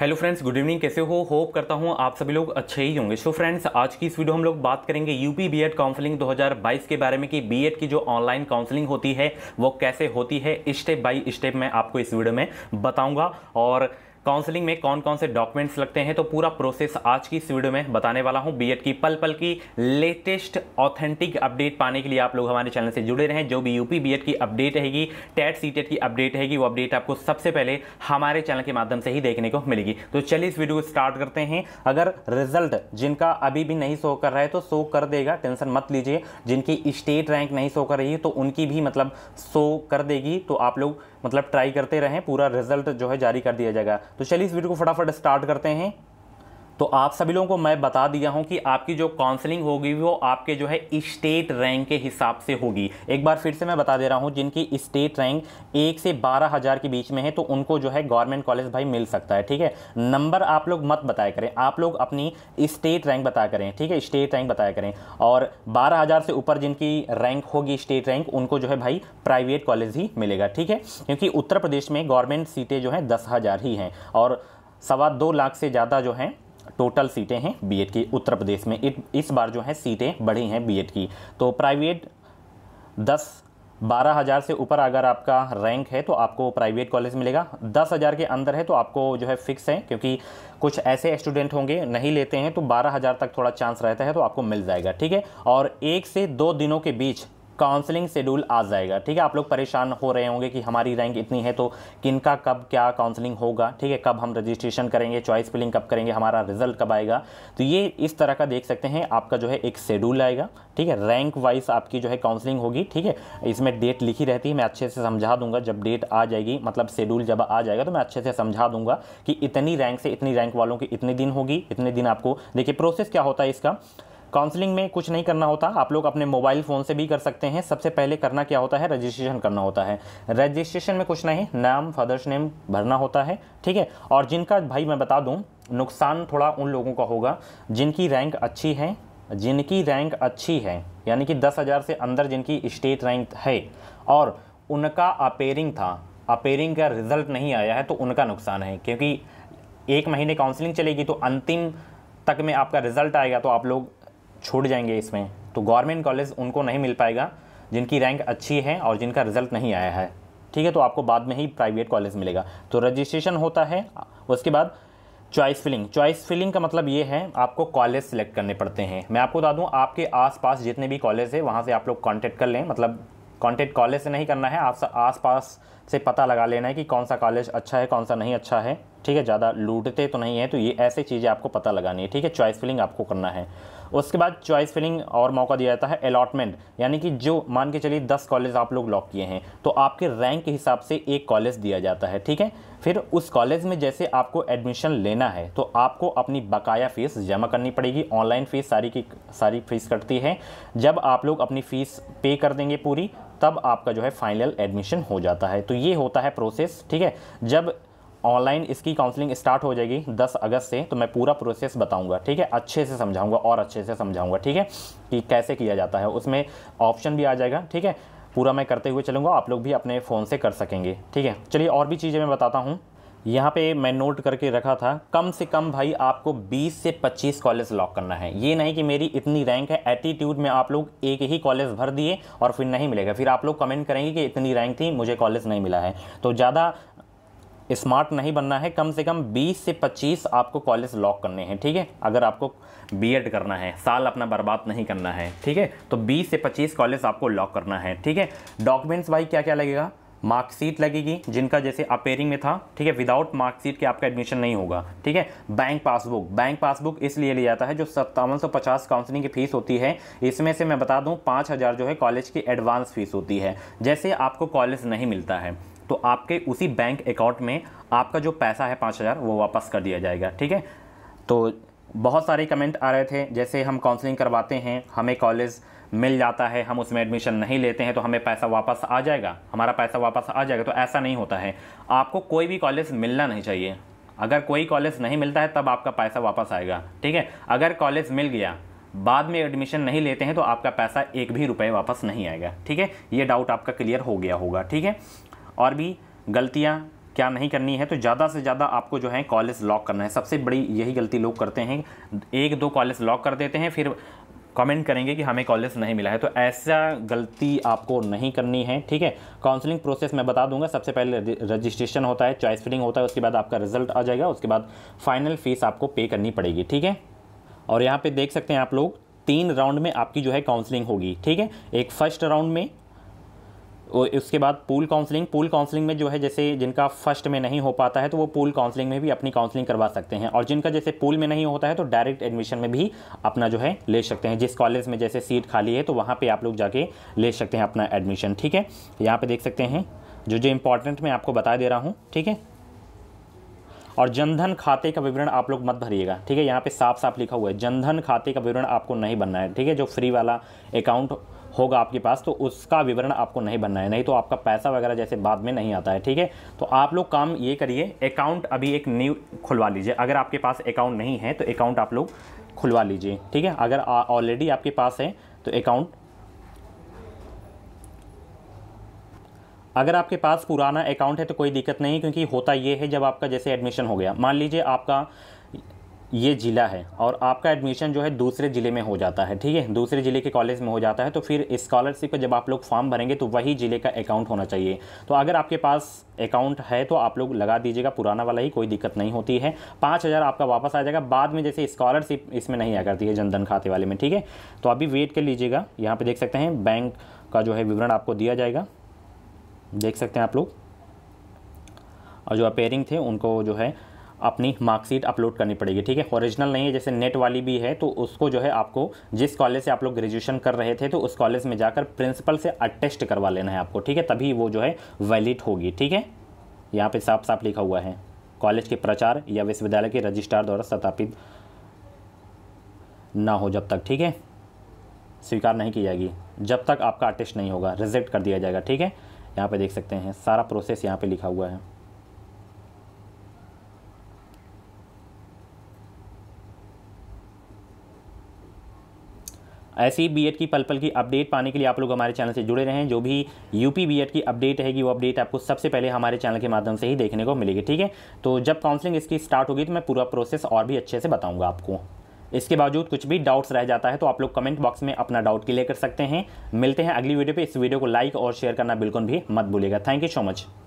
hello friends good evening कैसे हो hope करता हूँ आप सभी लोग अच्छे ही होंगे सो फ्रेंड्स आज की इस वीडियो हम लोग बात करेंगे यूपी बीएड काउंसलिंग 2022 के बारे में कि बीएड की जो ऑनलाइन काउंसलिंग होती है वो कैसे होती है स्टेप बाय स्टेप मैं आपको इस वीडियो में बताऊंगा और काउंसलिंग में कौन कौन से डॉक्यूमेंट्स लगते हैं तो पूरा प्रोसेस आज की इस वीडियो में बताने वाला हूं बीएड की पल पल की लेटेस्ट ऑथेंटिक अपडेट पाने के लिए आप लोग हमारे चैनल से जुड़े रहें जो भी यूपी बीएड की अपडेट रहेगी टेट सी की अपडेट रहेगी वो अपडेट आपको सबसे पहले हमारे चैनल के माध्यम से ही देखने को मिलेगी तो चलिए इस वीडियो को स्टार्ट करते हैं अगर रिजल्ट जिनका अभी भी नहीं शो कर रहा है तो शो कर देगा टेंशन मत लीजिए जिनकी स्टेट रैंक नहीं शो कर रही है तो उनकी भी मतलब शो कर देगी तो आप लोग मतलब ट्राई करते रहें पूरा रिजल्ट जो है जारी कर दिया जाएगा तो चलिए इस वीडियो को फटाफट स्टार्ट करते हैं तो आप सभी लोगों को मैं बता दिया हूं कि आपकी जो काउंसलिंग होगी वो आपके जो है स्टेट रैंक के हिसाब से होगी एक बार फिर से मैं बता दे रहा हूं जिनकी स्टेट रैंक एक से बारह हज़ार के बीच में है तो उनको जो है गवर्नमेंट कॉलेज भाई मिल सकता है ठीक है नंबर आप लोग मत बताया करें आप लोग अपनी स्टेट रैंक बताया करें ठीक है स्टेट रैंक बताया करें और बारह हज़ार से ऊपर जिनकी रैंक होगी स्टेट रैंक उनको जो है भाई प्राइवेट कॉलेज ही मिलेगा ठीक है क्योंकि उत्तर प्रदेश में गवर्नमेंट सीटें जो हैं दस हज़ार ही हैं और सवा दो लाख से ज़्यादा जो हैं टोटल सीटें हैं बीएड की उत्तर प्रदेश में इस बार जो है सीटें बढ़ी हैं बीएड की तो प्राइवेट दस बारह हज़ार से ऊपर अगर आपका रैंक है तो आपको प्राइवेट कॉलेज मिलेगा दस हज़ार के अंदर है तो आपको जो है फ़िक्स है क्योंकि कुछ ऐसे स्टूडेंट होंगे नहीं लेते हैं तो बारह हज़ार तक थोड़ा चांस रहता है तो आपको मिल जाएगा ठीक है और एक से दो दिनों के बीच काउंसलिंग शेड्यूल आ जाएगा ठीक है आप लोग परेशान हो रहे होंगे कि हमारी रैंक इतनी है तो किन का कब क्या काउंसलिंग होगा ठीक है कब हम रजिस्ट्रेशन करेंगे चॉइस फिलिंग कब करेंगे हमारा रिजल्ट कब आएगा तो ये इस तरह का देख सकते हैं आपका जो है एक शेड्यूल आएगा ठीक है रैंक वाइज आपकी जो है काउंसलिंग होगी ठीक है इसमें डेट लिखी रहती है मैं अच्छे से समझा दूंगा जब डेट आ जाएगी मतलब शेड्यूल जब आ जाएगा तो मैं अच्छे से समझा दूंगा कि इतनी रैंक से इतनी रैंक वालों की इतने दिन होगी इतने दिन आपको देखिए प्रोसेस क्या होता है इसका काउंसलिंग में कुछ नहीं करना होता आप लोग अपने मोबाइल फ़ोन से भी कर सकते हैं सबसे पहले करना क्या होता है रजिस्ट्रेशन करना होता है रजिस्ट्रेशन में कुछ नहीं नाम फादर्स नेम भरना होता है ठीक है और जिनका भाई मैं बता दूँ नुकसान थोड़ा उन लोगों का होगा जिनकी रैंक अच्छी है जिनकी रैंक अच्छी है यानी कि दस हज़ार से अंदर जिनकी स्टेट रैंक है और उनका अपेयरिंग था अपेयरिंग का रिज़ल्ट नहीं आया है तो उनका नुकसान है क्योंकि एक महीने काउंसलिंग चलेगी तो अंतिम तक में आपका रिज़ल्ट आएगा तो आप लोग छूट जाएंगे इसमें तो गवर्नमेंट कॉलेज उनको नहीं मिल पाएगा जिनकी रैंक अच्छी है और जिनका रिज़ल्ट नहीं आया है ठीक है तो आपको बाद में ही प्राइवेट कॉलेज मिलेगा तो रजिस्ट्रेशन होता है उसके बाद चॉइस फिलिंग चॉइस फिलिंग का मतलब ये है आपको कॉलेज सेलेक्ट करने पड़ते हैं मैं आपको बता दूँ आपके आस जितने भी कॉलेज है वहाँ से आप लोग कॉन्टेक्ट कर लें मतलब कॉन्टेक्ट कॉलेज से नहीं करना है आप आस पास से पता लगा लेना है कि कौन सा कॉलेज अच्छा है कौन सा नहीं अच्छा है ठीक है ज़्यादा लूटते तो नहीं है तो ये ऐसे चीज़ें आपको पता लगानी है ठीक है चॉइस फिलिंग आपको करना है उसके बाद चॉइस फिलिंग और मौका दिया जाता है अलॉटमेंट यानी कि जो मान के चलिए दस कॉलेज आप लोग लॉक किए हैं तो आपके रैंक के हिसाब से एक कॉलेज दिया जाता है ठीक है फिर उस कॉलेज में जैसे आपको एडमिशन लेना है तो आपको अपनी बकाया फ़ीस जमा करनी पड़ेगी ऑनलाइन फ़ीस सारी की सारी फ़ीस कटती है जब आप लोग अपनी फ़ीस पे कर देंगे पूरी तब आपका जो है फाइनल एडमिशन हो जाता है तो ये होता है प्रोसेस ठीक है जब ऑनलाइन इसकी काउंसलिंग स्टार्ट हो जाएगी 10 अगस्त से तो मैं पूरा प्रोसेस बताऊंगा ठीक है अच्छे से समझाऊंगा और अच्छे से समझाऊंगा ठीक है कि कैसे किया जाता है उसमें ऑप्शन भी आ जाएगा ठीक है पूरा मैं करते हुए चलूँगा आप लोग भी अपने फ़ोन से कर सकेंगे ठीक है चलिए और भी चीज़ें मैं बताता हूँ यहाँ पे मैं नोट करके रखा था कम से कम भाई आपको 20 से 25 कॉलेज लॉक करना है ये नहीं कि मेरी इतनी रैंक है एटीट्यूड में आप लोग एक ही कॉलेज भर दिए और फिर नहीं मिलेगा फिर आप लोग कमेंट करेंगे कि इतनी रैंक थी मुझे कॉलेज नहीं मिला है तो ज़्यादा स्मार्ट नहीं बनना है कम से कम 20 से 25 आपको कॉलेज लॉक करने हैं ठीक है अगर आपको बीएड करना है साल अपना बर्बाद नहीं करना है ठीक है तो 20 से 25 कॉलेज आपको लॉक करना है ठीक है डॉक्यूमेंट्स भाई क्या क्या लगेगा मार्कशीट लगेगी जिनका जैसे अपेयरिंग में था ठीक है विदाउट मार्कशीट के आपका एडमिशन नहीं होगा ठीक है बैंक पासबुक बैंक पासबुक इसलिए लिया जाता है जो सत्तावन सौ पचास काउंसलिंग की फ़ीस होती है इसमें से मैं बता दूं पाँच हज़ार जो है कॉलेज की एडवांस फ़ीस होती है जैसे आपको कॉलेज नहीं मिलता है तो आपके उसी बैंक अकाउंट में आपका जो पैसा है पाँच हज़ार वो वापस कर दिया जाएगा ठीक है तो बहुत सारे कमेंट आ रहे थे जैसे हम काउंसलिंग करवाते हैं हमें कॉलेज मिल जाता है हम उसमें एडमिशन नहीं लेते हैं तो हमें पैसा वापस आ जाएगा हमारा पैसा वापस आ जाएगा तो ऐसा नहीं होता है आपको कोई भी कॉलेज मिलना नहीं चाहिए अगर कोई कॉलेज नहीं मिलता है तब आपका पैसा वापस आएगा ठीक है अगर कॉलेज मिल गया बाद में एडमिशन नहीं लेते हैं तो आपका पैसा एक भी रुपये वापस नहीं आएगा ठीक है ये डाउट आपका क्लियर हो गया होगा ठीक है और भी गलतियाँ क्या नहीं करनी है तो ज़्यादा से ज़्यादा आपको जो है कॉलेज लॉक करना है सबसे बड़ी यही गलती लोग करते हैं एक दो कॉलेज लॉक कर देते हैं फिर कमेंट करेंगे कि हमें कॉलेज नहीं मिला है तो ऐसा गलती आपको नहीं करनी है ठीक है काउंसलिंग प्रोसेस मैं बता दूंगा सबसे पहले रजिस्ट्रेशन होता है चॉइस फिलिंग होता है उसके बाद आपका रिजल्ट आ जाएगा उसके बाद फाइनल फीस आपको पे करनी पड़ेगी ठीक है और यहाँ पर देख सकते हैं आप लोग तीन राउंड में आपकी जो है काउंसलिंग होगी ठीक है एक फर्स्ट राउंड में उसके बाद पूल काउंसलिंग पूल काउंसलिंग में जो है जैसे जिनका फर्स्ट में नहीं हो पाता है तो वो पूल काउंसलिंग में भी अपनी काउंसलिंग करवा सकते हैं और जिनका जैसे पूल में नहीं होता है तो डायरेक्ट एडमिशन में भी अपना जो है ले सकते हैं जिस कॉलेज में जैसे सीट खाली है तो वहाँ पर आप लोग जाके ले सकते हैं अपना एडमिशन ठीक है यहाँ पर देख सकते हैं जो जो इंपॉर्टेंट मैं आपको बता दे रहा हूँ ठीक है और जनधन खाते का विवरण आप लोग मत भरिएगा ठीक है यहाँ पे साफ साफ लिखा हुआ है जनधन खाते का विवरण आपको नहीं बनना है ठीक है जो फ्री वाला अकाउंट होगा आपके पास तो उसका विवरण आपको नहीं बनना है नहीं तो आपका पैसा वगैरह जैसे बाद में नहीं आता है ठीक है तो आप लोग काम ये करिए अकाउंट अभी एक न्यू खुलवा लीजिए अगर आपके पास अकाउंट नहीं है तो अकाउंट आप लोग खुलवा लीजिए ठीक है अगर ऑलरेडी आपके पास है तो अकाउंट अगर आपके पास पुराना अकाउंट है तो कोई दिक्कत नहीं क्योंकि होता ये है जब आपका जैसे एडमिशन हो गया मान लीजिए आपका ये ज़िला है और आपका एडमिशन जो है दूसरे ज़िले में हो जाता है ठीक है दूसरे ज़िले के कॉलेज में हो जाता है तो फिर स्कॉलरशिप का जब आप लोग फॉर्म भरेंगे तो वही ज़िले का अकाउंट होना चाहिए तो अगर आपके पास अकाउंट है तो आप लोग लगा दीजिएगा पुराना वाला ही कोई दिक्कत नहीं होती है पाँच हज़ार आपका वापस आ जाएगा बाद में जैसे स्कॉलरशिप इसमें नहीं आ करती है जनधन खाते वाले में ठीक है तो अभी वेट कर लीजिएगा यहाँ पर देख सकते हैं बैंक का जो है विवरण आपको दिया जाएगा देख सकते हैं आप लोग और जो अपेयरिंग थे उनको जो है अपनी मार्कशीट अपलोड करनी पड़ेगी ठीक है ओरिजिनल नहीं है जैसे नेट वाली भी है तो उसको जो है आपको जिस कॉलेज से आप लोग ग्रेजुएशन कर रहे थे तो उस कॉलेज में जाकर प्रिंसिपल से अटेस्ट करवा लेना है आपको ठीक है तभी वो जो है वैलिड होगी ठीक है यहाँ पे साफ साफ लिखा हुआ है कॉलेज के प्रचार या विश्वविद्यालय के रजिस्ट्रार द्वारा स्थापित ना हो जब तक ठीक है स्वीकार नहीं की जाएगी जब तक आपका अटेस्ट नहीं होगा रिजेक्ट कर दिया जाएगा ठीक है यहाँ पे देख सकते हैं सारा प्रोसेस यहाँ पे लिखा हुआ है ऐसी बी की पल पल की अपडेट पाने के लिए आप लोग हमारे चैनल से जुड़े रहें जो भी यूपी बी की अपडेट रहेगी वो अपडेट आपको सबसे पहले हमारे चैनल के माध्यम से ही देखने को मिलेगी ठीक है तो जब काउंसलिंग इसकी स्टार्ट होगी तो मैं पूरा प्रोसेस और भी अच्छे से बताऊँगा आपको इसके बावजूद कुछ भी डाउट्स रह जाता है तो आप लोग कमेंट बॉक्स में अपना डाउट क्लियर कर सकते हैं मिलते हैं अगली वीडियो पे इस वीडियो को लाइक और शेयर करना बिल्कुल भी मत भूलेगा थैंक यू सो मच